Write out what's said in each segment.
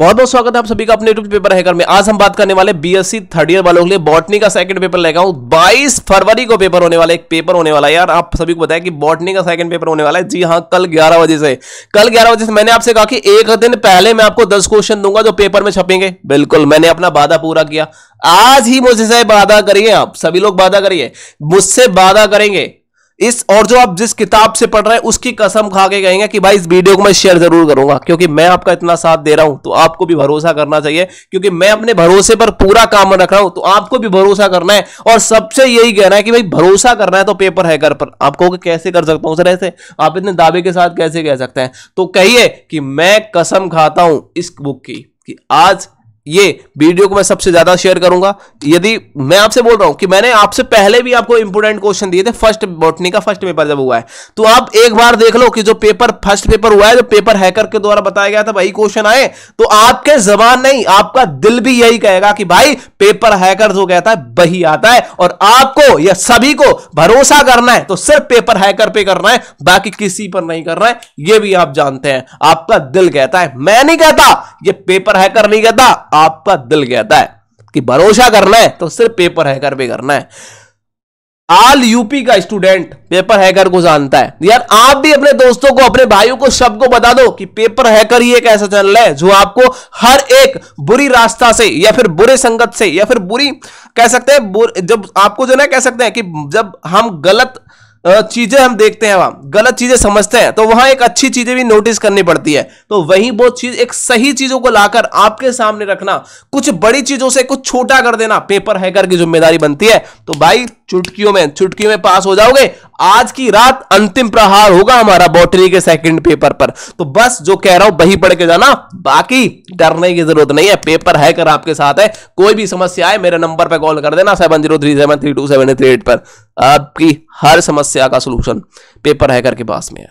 बहुत बहुत स्वागत है आप सभी का अपने यूट्यूब पेपर हैकर में आज हम बात करने वाले बीएससी थर्ड ईयर वालों के लिए बॉटनी का सेकंड पेपर लेकर हूं 22 फरवरी को पेपर होने वाला एक पेपर होने वाला है यार आप सभी को बताया कि बॉटनी का सेकंड पेपर होने वाला है जी हाँ कल 11 बजे से कल 11 बजे से मैंने आपसे कहा कि एक दिन पहले मैं आपको दस क्वेश्चन दूंगा जो पेपर में छपेंगे बिल्कुल मैंने अपना वादा पूरा किया आज ही मुझसे वादा करिए आप सभी लोग वादा करिए मुझसे वादा करेंगे इस और जो आप जिस किताब से पढ़ रहे हैं उसकी कसम खा के कहेंगे कि भाई इस वीडियो को मैं शेयर जरूर करूंगा क्योंकि मैं आपका इतना साथ दे रहा हूं तो आपको भी भरोसा करना चाहिए क्योंकि मैं अपने भरोसे पर पूरा काम रख रहा हूं तो आपको भी भरोसा करना है और सबसे यही कहना है कि भाई भरोसा करना है तो पेपर हैकर पर आप कहोगे कैसे कर सकता हूं सर ऐसे आप इतने दावे के साथ कैसे कह सकते हैं तो कहिए कि मैं कसम खाता हूं इस बुक की कि आज ये वीडियो को मैं सबसे ज्यादा शेयर करूंगा यदि मैं आपसे बोल रहा हूं कि मैंने आपसे पहले भी आपको इंपोर्टेंट क्वेश्चन दिए थे फर्स्ट बॉटनी का फर्स्ट पेपर जब हुआ है तो आप एक बार देख लो कि जो पेपर फर्स्ट पेपर हुआ है जो पेपर हैकर के द्वारा बताया गया था भाई क्वेश्चन आए तो आपके जबान नहीं आपका दिल भी यही कहेगा कि भाई पेपर हैकर जो कहता है वही आता है और आपको या सभी को भरोसा करना है तो सिर्फ पेपर हैकर पे करना है बाकी किसी पर नहीं करना है यह भी आप जानते हैं आपका दिल कहता है मैं नहीं कहता ये पेपर हैकर नहीं कहता आपका दिल कहता है कि भरोसा करना है तो सिर्फ पेपर हैकर पे करना है आल यूपी का स्टूडेंट पेपर हैकर को जानता है यार आप भी अपने दोस्तों को अपने भाइयों को सबको बता दो कि पेपर हैकर ही एक ऐसा चैनल है जो आपको हर एक बुरी रास्ता से या फिर बुरे संगत से या फिर बुरी कह सकते हैं जब आपको जो ना कह सकते हैं कि जब हम गलत चीजें हम देखते हैं वहां गलत चीजें समझते हैं तो वहां एक अच्छी चीजें भी नोटिस करनी पड़ती है तो वही बहुत चीज एक सही चीजों को लाकर आपके सामने रखना कुछ बड़ी चीजों से कुछ छोटा कर देना पेपर हैकर की जिम्मेदारी बनती है तो भाई चुटकियों में चुटकियों में पास हो जाओगे आज की रात अंतिम प्रहार होगा हमारा बॉटरी के सेकंड पेपर पर तो बस जो कह रहा हूं वही पढ़ के जाना बाकी डरने की जरूरत नहीं है पेपर हैकर आपके साथ है कोई भी समस्या आए मेरे नंबर पर कॉल कर देना seven zero three seven three two seven three eight पर आपकी हर समस्या का सोल्यूशन पेपर हैकर के पास में है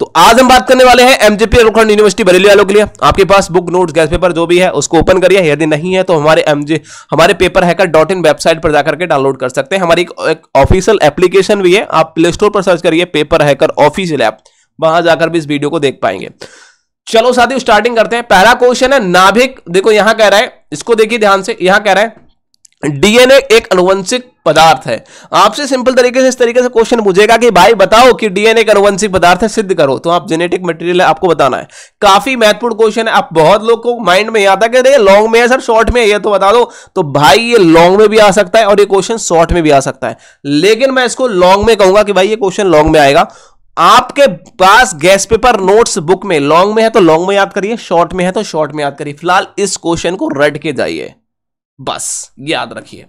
तो आज हम बात करने वाले हैं एमजेपी उत्तराखंड यूनिवर्सिटी बरेली वालों के लिए आपके पास बुक नोट्स गैस पेपर जो भी है उसको ओपन करिए यदि नहीं है तो हमारे एमजे हमारे paper hacker dot in website पर जाकर के डाउनलोड कर सकते हैं हमारी एक ऑफिशियल एप्लीकेशन भी है आप प्ले स्टोर पर सर्च करिए पेपर हैकर ऑफिशियल ऐप वहां जाकर भी इस वीडियो को देख पाएंगे चलो साथियों स्टार्टिंग करते हैं पहला क्वेश्चन है नाभिक देखो यहां कह रहा है इसको देखिए ध्यान से यहां कह रहा है डीएनए एक अनुवंशिक पदार्थ है आपसे सिंपल तरीके से इस तरीके से क्वेश्चन पूछेगा कि भाई बताओ कि डीएनए एक अनुवंशिक पदार्थ है सिद्ध करो तो आप जेनेटिक मटेरियल है आपको बताना है काफी महत्वपूर्ण क्वेश्चन है आप बहुत लोग को माइंड में आता कि लॉन्ग में है सर शॉर्ट में है ये तो बता दो तो भाई ये लॉन्ग में भी आ सकता है और ये क्वेश्चन शॉर्ट में भी आ सकता है लेकिन मैं इसको लॉन्ग में कहूंगा कि भाई ये क्वेश्चन लॉन्ग में आएगा आपके पास गैस पेपर नोट्स बुक में लॉन्ग में है तो लॉन्ग में याद करिए शॉर्ट में है तो शॉर्ट में याद करिए फिलहाल इस क्वेश्चन को रट के जाइए बस याद रखिए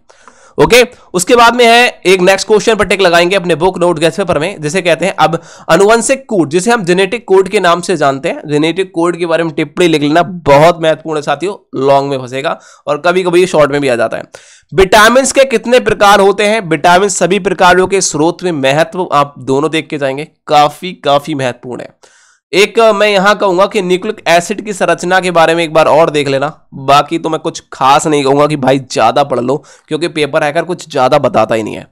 ओके okay? उसके बाद में है एक नेक्स्ट क्वेश्चन पर टेक लगाएंगे अपने बुक नोट गैस पेपर में जिसे कहते हैं अब अनुवंशिक कोड जिसे हम जेनेटिक कोड के नाम से जानते हैं जेनेटिक कोड के बारे में टिप्पणी लिख लेना बहुत महत्वपूर्ण है साथियों लॉन्ग में फंसेगा और कभी कभी शॉर्ट में भी आ जाता है विटामिन के कितने प्रकार होते हैं विटामिन सभी प्रकारों के स्रोत में महत्व आप दोनों देख के जाएंगे काफी काफी महत्वपूर्ण है एक मैं यहां कहूंगा कि न्यूक्लिक एसिड की संरचना के बारे में एक बार और देख लेना बाकी तो मैं कुछ खास नहीं कहूंगा कि भाई ज्यादा पढ़ लो क्योंकि पेपर हैकर कुछ ज्यादा बताता ही नहीं है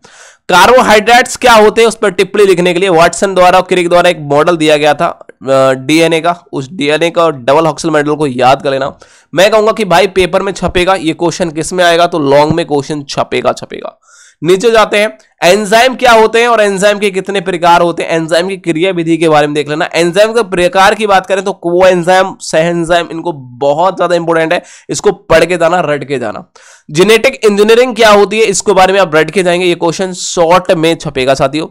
कार्बोहाइड्रेट्स क्या होते हैं उस पर टिप्पणी लिखने के लिए वाटसन द्वारा और क्रिक द्वारा एक मॉडल दिया गया था डीएनए का उस डीएनए का डबल हॉक्सल मॉडल को याद कर लेना मैं कहूंगा कि भाई पेपर में छपेगा ये क्वेश्चन किस में आएगा तो लॉन्ग में क्वेश्चन छपेगा छपेगा नीचे जाते हैं एंजाइम क्या होते हैं और एंजाइम के कितने प्रकार होते हैं एंजाइम की क्रिया विधि के बारे में देख लेना एंजाइम के प्रकार की बात करें तो को एंजाइम सह एंजाइम इनको बहुत ज्यादा इंपॉर्टेंट है इसको पढ़ के जाना रट के जाना जेनेटिक इंजीनियरिंग क्या होती है इसके बारे में आप रट के जाएंगे ये क्वेश्चन शॉर्ट में छपेगा साथियों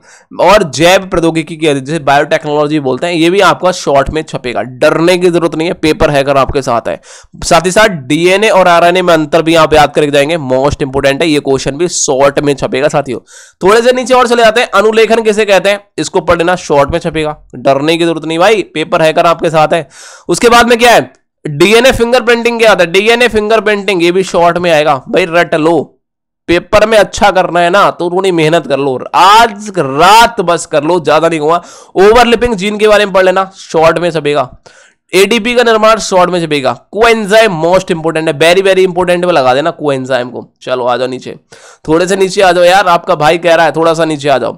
और जैव प्रौद्योगिकी की जैसे बायोटेक्नोलॉजी बोलते हैं ये भी आपका शॉर्ट में छपेगा डरने की जरूरत नहीं है पेपर हैकर आपके साथ है साथ ही साथ डीएनए और आरएनए में अंतर भी आप याद करके जाएंगे मोस्ट इंपोर्टेंट है ये क्वेश्चन भी शॉर्ट में छपेगा साथियों थोड़े से नीचे और चले जाते हैं अनुलेखन किसे कहते हैं इसको पढ़ लेना शॉर्ट में छपेगा डरने की जरूरत नहीं भाई पेपर हैकर आपके साथ है उसके बाद में क्या है डीएनए फिंगर प्रिंटिंग क्या आता है डीएनए फिंगर प्रिंटिंग ये भी शॉर्ट में आएगा भाई रट लो पेपर में अच्छा करना है ना तो थोड़ी मेहनत कर लो आज रात बस कर लो ज्यादा नहीं हुआ ओवरलिपिंग जीन के बारे में पढ़ लेना शॉर्ट में सबेगा एडीपी का निर्माण शॉर्ट में छपेगा कोएंजाइम मोस्ट इंपोर्टेंट है वेरी वेरी इंपोर्टेंट में लगा देना कोएंजाइम को चलो आ जाओ नीचे थोड़े से नीचे आ जाओ यार आपका भाई कह रहा है थोड़ा सा नीचे आ जाओ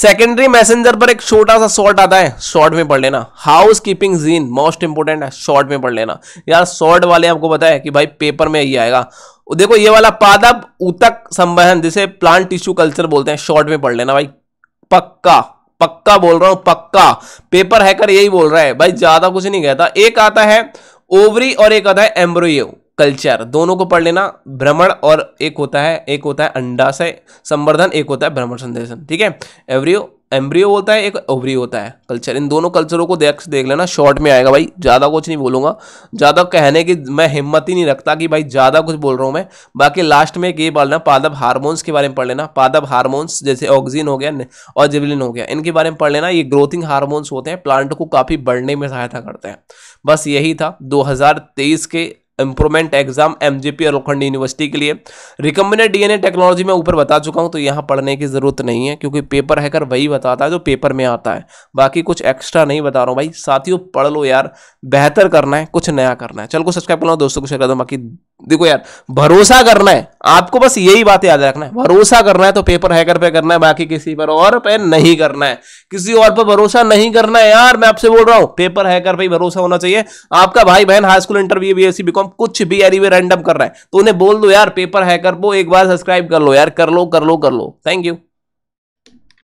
सेकेंडरी मैसेंजर पर एक छोटा सा शॉर्ट आता है शॉर्ट में पढ़ लेना housekeeping gene most important है शॉर्ट में पढ़ लेना यार शॉर्ट वाले आपको पता है कि भाई पेपर में यही आएगा देखो ये वाला पादप उतक संबहन जिसे प्लांट टिश्यू कल्चर बोलते हैं शॉर्ट में पढ़ लेना भाई पक्का पक्का बोल रहा हूं पक्का पेपर हैकर यही बोल रहा है भाई ज्यादा कुछ नहीं कहता एक आता है ओवरी और एक आता है एम्ब्रोयो कल्चर दोनों को पढ़ लेना भ्रमण और एक होता है एक होता है अंडाशय संवर्धन एक होता है भ्रमण संदेशन ठीक है एवरियो एम्ब्रियो होता है एक ओवरी होता है कल्चर इन दोनों कल्चरों को देख देख लेना शॉर्ट में आएगा भाई ज़्यादा कुछ नहीं बोलूँगा ज़्यादा कहने की मैं हिम्मत ही नहीं रखता कि भाई ज़्यादा कुछ बोल रहा हूँ मैं बाकी लास्ट में एक ये पढ़ लेना पादप हार्मोन्स के बारे में पढ़ लेना पादप हारमोन्स जैसे ऑक्सीजन हो गया और जिबलिन हो गया इनके बारे में पढ़ लेना ये ग्रोथिंग हारमोन्स होते हैं प्लांट को काफ़ी बढ़ने में सहायता करते हैं बस यही था दो के इंप्रूवमेंट एग्जाम एमजीपी और लोखंड यूनिवर्सिटी के लिए रिकम्बिनेट डीएनए टेक्नोलॉजी में ऊपर बता चुका हूँ तो यहाँ पढ़ने की ज़रूरत नहीं है क्योंकि पेपर हैकर वही बताता है जो पेपर में आता है बाकी कुछ एक्स्ट्रा नहीं बता रहा हूँ भाई साथियों पढ़ लो यार बेहतर करना है कुछ नया करना है चल को सब्सक्राइब कर लो दोस्तों को शेयर कर दो बाकी देखो यार भरोसा करना है आपको बस यही बात याद रखना है भरोसा करना है तो पेपर हैकर पे करना है बाकी किसी पर और पे नहीं करना है किसी और पर भरोसा नहीं करना है यार मैं आपसे बोल रहा हूं पेपर हैकर पे ही भरोसा होना चाहिए आपका भाई बहन high school interview B S C B Com कुछ भी यार रैंडम कर रहा है तो उन्हें बोल दो यार पेपर हैकर वो एक बार सब्सक्राइब कर लो यार कर लो कर लो कर लो थैंक यू